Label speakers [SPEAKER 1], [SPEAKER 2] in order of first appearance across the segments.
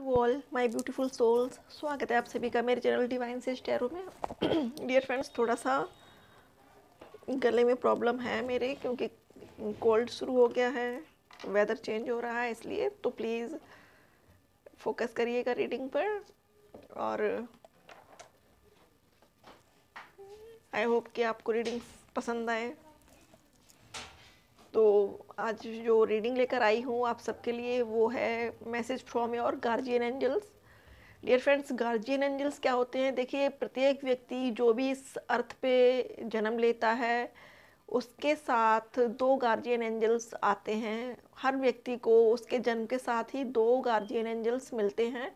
[SPEAKER 1] to all my beautiful souls स्वागत है आप सभी का मेरे चैनल डिवाइन से स्टेरो में डियर फ्रेंड्स थोड़ा सा गले में प्रॉब्लम है मेरे क्योंकि कोल्ड शुरू हो गया है वेदर चेंज हो रहा है इसलिए तो प्लीज़ फोकस करिएगा रीडिंग पर और आई होप कि आपको रीडिंग्स पसंद आए आज जो रीडिंग लेकर आई हूँ आप सबके लिए वो है message from your guardian angels dear friends guardian angels क्या होते हैं देखिए प्रत्येक व्यक्ति जो भी इस अर्थ पे जन्म लेता है उसके साथ दो गार्जियन एंजल्स आते हैं हर व्यक्ति को उसके जन्म के साथ ही दो गार्जियन एंजल्स मिलते हैं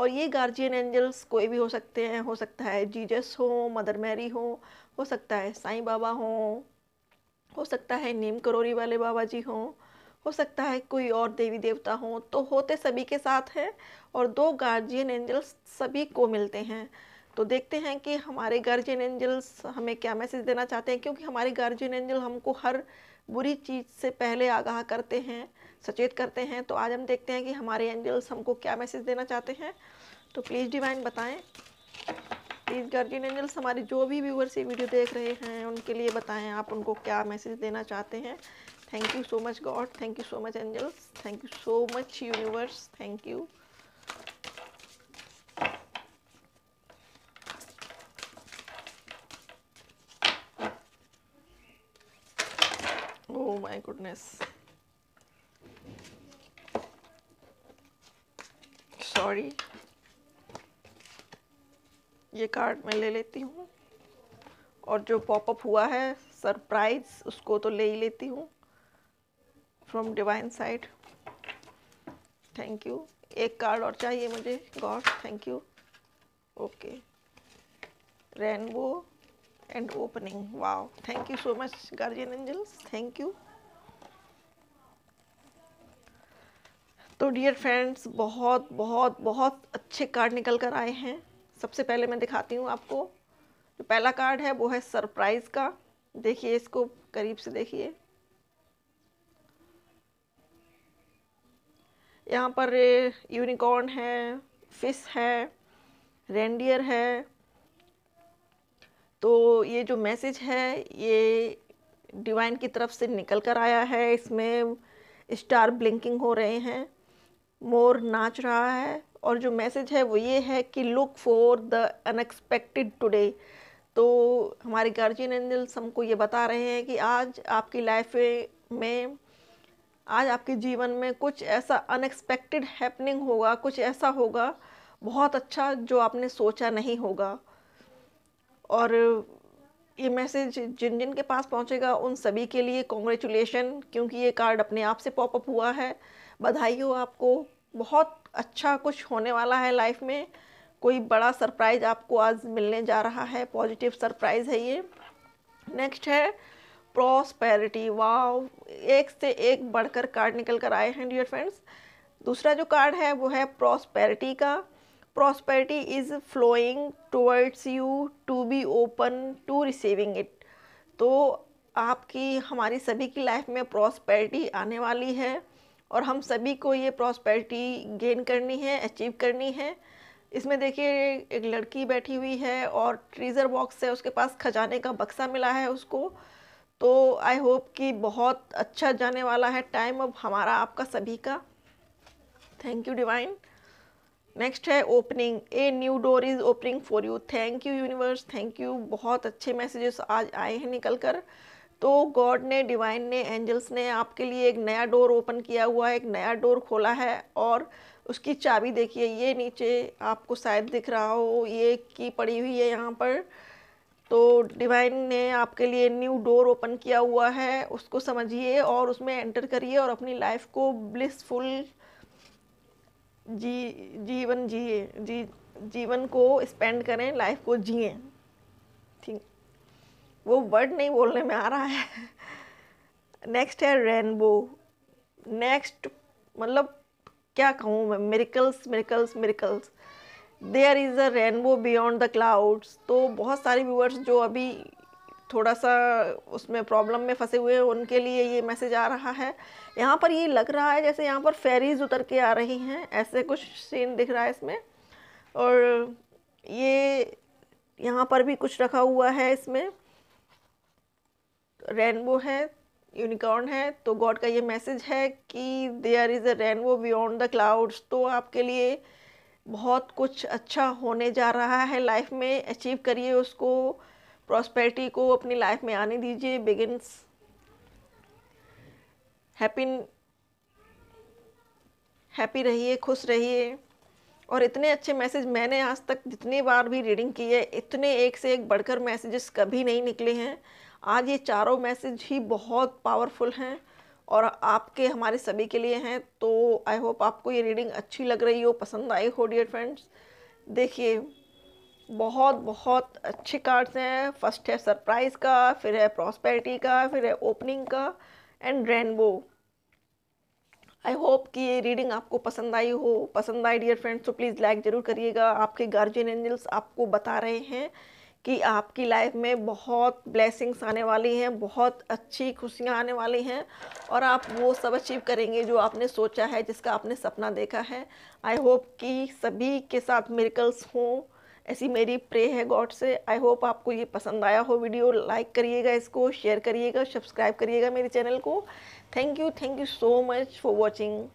[SPEAKER 1] और ये गार्जियन एंजल्स कोई भी हो सकते हैं हो सकता है जीजस हो मदर मैरी हो हो सकता है साईं बाबा हो हो सकता है नीम करोरी वाले बाबा जी हों हो सकता है कोई और देवी देवता हों तो होते सभी के साथ हैं और दो गार्जियन एंजल्स सभी को मिलते हैं तो देखते हैं कि हमारे गार्जियन एंजल्स हमें क्या मैसेज देना चाहते हैं क्योंकि हमारे गार्जियन एंजल हमको हर बुरी चीज़ से पहले आगाह करते हैं सचेत करते हैं तो आज हम देखते हैं कि हमारे एंजल्स हमको क्या मैसेज देना चाहते हैं तो प्लीज़ डिवाइन बताएं प्लीज़ गार्जियन एंजल्स हमारे जो भी व्यूवर्स ये वीडियो देख रहे हैं उनके लिए बताएं आप उनको क्या मैसेज देना चाहते हैं thank you so much God thank you so much angels thank you so much universe thank you oh my goodness sorry ये कार्ड मैं ले लेती हूँ और जो पॉपअप हुआ है सरप्राइज उसको तो ले ही लेती हूँ from divine side thank you एक कार्ड और चाहिए मुझे God thank you okay rainbow and opening wow thank you so much guardian angels thank you तो डियर फ्रेंड्स बहुत बहुत बहुत अच्छे कार्ड निकल कर आए हैं सबसे पहले मैं दिखाती हूँ आपको जो पहला कार्ड है वो है सरप्राइज़ का देखिए इसको करीब से देखिए यहाँ पर यूनिकॉर्न है फिश है रेंडियर है तो ये जो मैसेज है ये डिवाइन की तरफ से निकल कर आया है इसमें स्टार ब्लिंकिंग हो रहे हैं मोर नाच रहा है और जो मैसेज है वो ये है कि look for the unexpected today तो हमारे गार्जियन एंजल्स हमको ये बता रहे हैं कि आज आपकी लाइफ में आज आपके जीवन में कुछ ऐसा अनएक्सपेक्टेड हैपनिंग होगा कुछ ऐसा होगा बहुत अच्छा जो आपने सोचा नहीं होगा और ये मैसेज जिन जिन के पास पहुंचेगा उन सभी के लिए कॉन्ग्रेचुलेशन क्योंकि ये कार्ड अपने आप से पॉपअप हुआ है बधाई हो आपको बहुत अच्छा कुछ होने वाला है लाइफ में कोई बड़ा सरप्राइज आपको आज मिलने जा रहा है पॉजिटिव सरप्राइज है ये नेक्स्ट है प्रॉस्पेरिटी वाव एक से एक बढ़कर कार्ड निकल कर आए हैं डियर फ्रेंड्स दूसरा जो कार्ड है वो है प्रॉस्पेरिटी का prosperity is flowing towards you to be open to receiving it तो आपकी हमारी सभी की लाइफ में प्रॉस्पेरिटी आने वाली है और हम सभी को ये प्रॉस्पेरिटी गेन करनी है अचीव करनी है इसमें देखिए एक लड़की बैठी हुई है और ट्रीज़र बॉक्स है उसके पास खजाने का बक्सा मिला है उसको तो आई होप कि बहुत अच्छा जाने वाला है टाइम अब हमारा आपका सभी का थैंक यू डिवाइन नेक्स्ट है opening a new door is opening for you thank you universe thank you बहुत अच्छे मैसेजेस आज आए हैं निकल कर तो गॉड ने डिवाइन ने एंजल्स ने आपके लिए एक नया डोर ओपन किया हुआ है एक नया डोर खोला है और उसकी चाबी देखिए ये नीचे आपको शायद दिख रहा हो ये की पड़ी हुई है यहाँ पर तो डिवाइन ने आपके लिए न्यू डोर ओपन किया हुआ है उसको समझिए और उसमें एंटर करिए और अपनी लाइफ को ब्लिसफुल जी जीवन जिए जी जीवन को स्पेंड करें लाइफ को जिए वो वर्ड नहीं बोलने में आ रहा है नेक्स्ट है रेनबो नेक्स्ट मतलब क्या कहूँ मैं miracles miracles miracles there is a rainbow beyond the clouds तो बहुत सारे व्यूअर्स जो अभी थोड़ा सा उसमें प्रॉब्लम में फंसे हुए हैं उनके लिए ये मैसेज आ रहा है यहाँ पर ये लग रहा है जैसे यहाँ पर फेरीज उतर के आ रही हैं ऐसे कुछ सीन दिख रहा है इसमें और ये यहाँ पर भी कुछ रखा हुआ है इसमें रेनबो है यूनिकॉर्न है तो गॉड का ये मैसेज है कि there is a rainbow beyond the clouds तो आपके लिए बहुत कुछ अच्छा होने जा रहा है लाइफ में अचीव करिए उसको प्रॉस्पेरिटी को अपनी लाइफ में आने दीजिए बिगिनस हैप्पी हैप्पी रहिए खुश रहिए और इतने अच्छे मैसेज मैंने आज तक जितनी बार भी रीडिंग की है इतने एक से एक बढ़कर मैसेजेस कभी नहीं निकले हैं आज ये चारों मैसेज ही बहुत पावरफुल हैं और आपके हमारे सभी के लिए हैं तो आई होप आपको ये रीडिंग अच्छी लग रही हो पसंद आई हो डियर फ्रेंड्स देखिए बहुत बहुत अच्छे कार्ड्स हैं फर्स्ट है सरप्राइज का फिर है प्रॉस्पेरिटी का फिर है ओपनिंग का एंड रेनबो आई होप कि ये रीडिंग आपको पसंद आई हो पसंद आई डियर फ्रेंड्स तो प्लीज़ लाइक ज़रूर करिएगा आपके गार्जियन एंजल्स आपको बता रहे हैं कि आपकी लाइफ में बहुत ब्लेसिंग्स आने वाली हैं बहुत अच्छी खुशियां आने वाली हैं और आप वो सब अचीव करेंगे जो आपने सोचा है जिसका आपने सपना देखा है आई होप कि सभी के साथ मेरिकल्स हों ऐसी मेरी प्रे है गॉड से आई होप आपको ये पसंद आया हो वीडियो लाइक करिएगा इसको शेयर करिएगा सब्सक्राइब करिएगा मेरे चैनल को thank you thank you so much for watching